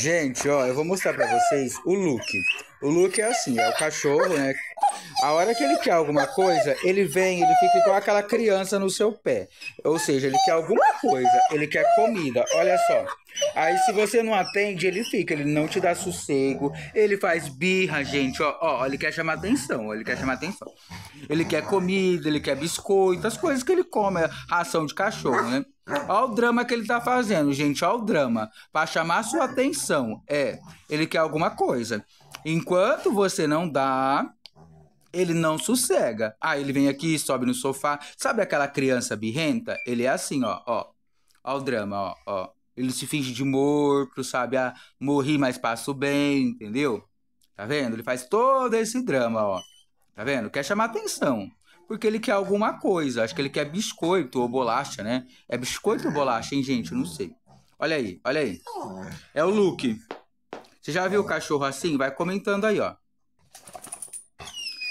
Gente, ó, eu vou mostrar pra vocês o look. O look é assim, é o cachorro, né? A hora que ele quer alguma coisa, ele vem, ele fica igual aquela criança no seu pé. Ou seja, ele quer alguma coisa, ele quer comida, olha só. Aí se você não atende, ele fica, ele não te dá sossego, ele faz birra, gente, ó, ó, ele quer chamar atenção, ele quer chamar atenção. Ele quer comida, ele quer biscoito, as coisas que ele come, é ração de cachorro, né? Olha o drama que ele tá fazendo, gente. Olha o drama. Para chamar sua atenção. É, ele quer alguma coisa. Enquanto você não dá, ele não sossega. Aí ah, ele vem aqui, sobe no sofá. Sabe aquela criança birrenta? Ele é assim, ó, ó. Olha o drama, ó, ó. Ele se finge de morto, sabe? Ah, morri, mas passo bem, entendeu? Tá vendo? Ele faz todo esse drama, ó. Tá vendo? Quer chamar atenção porque ele quer alguma coisa. Acho que ele quer biscoito ou bolacha, né? É biscoito ou bolacha, hein, gente? não sei. Olha aí, olha aí. É o Luke. Você já viu o cachorro assim? Vai comentando aí, ó.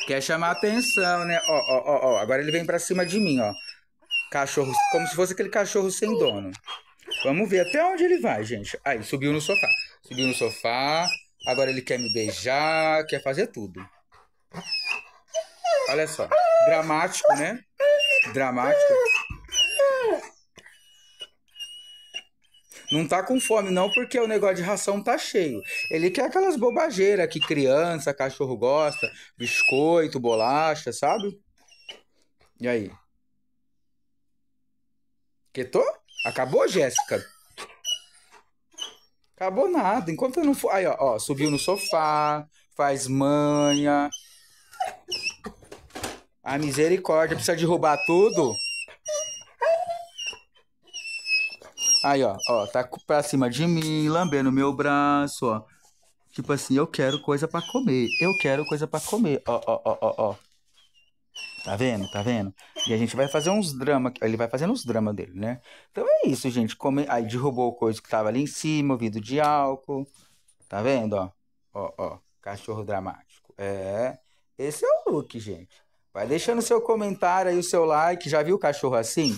Quer chamar atenção, né? Ó, ó, ó, ó. Agora ele vem pra cima de mim, ó. Cachorro, como se fosse aquele cachorro sem dono. Vamos ver até onde ele vai, gente. Aí, subiu no sofá. Subiu no sofá. Agora ele quer me beijar, quer fazer tudo. Olha só. Dramático, né? Dramático. Não tá com fome, não, porque o negócio de ração tá cheio. Ele quer aquelas bobageiras que criança, cachorro gosta, biscoito, bolacha, sabe? E aí? Quetou? Acabou, Jéssica? Acabou nada. Enquanto eu não for. Aí, ó, ó, subiu no sofá, faz manha. A misericórdia, precisa derrubar tudo. Aí, ó, ó, tá pra cima de mim, lambendo meu braço, ó. Tipo assim, eu quero coisa para comer, eu quero coisa para comer, ó, ó, ó, ó, ó. Tá vendo? Tá vendo? E a gente vai fazer uns dramas. Ele vai fazendo uns dramas dele, né? Então é isso, gente. Come... Aí derrubou coisa que tava ali em cima, vidro de álcool. Tá vendo, ó? Ó, ó. Cachorro dramático. É. Esse é o look, gente. Vai deixando seu comentário aí, o seu like. Já viu o cachorro assim?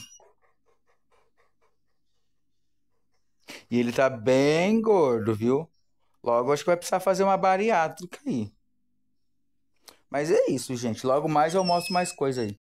E ele tá bem gordo, viu? Logo acho que vai precisar fazer uma bariátrica aí. Mas é isso, gente. Logo mais eu mostro mais coisa aí.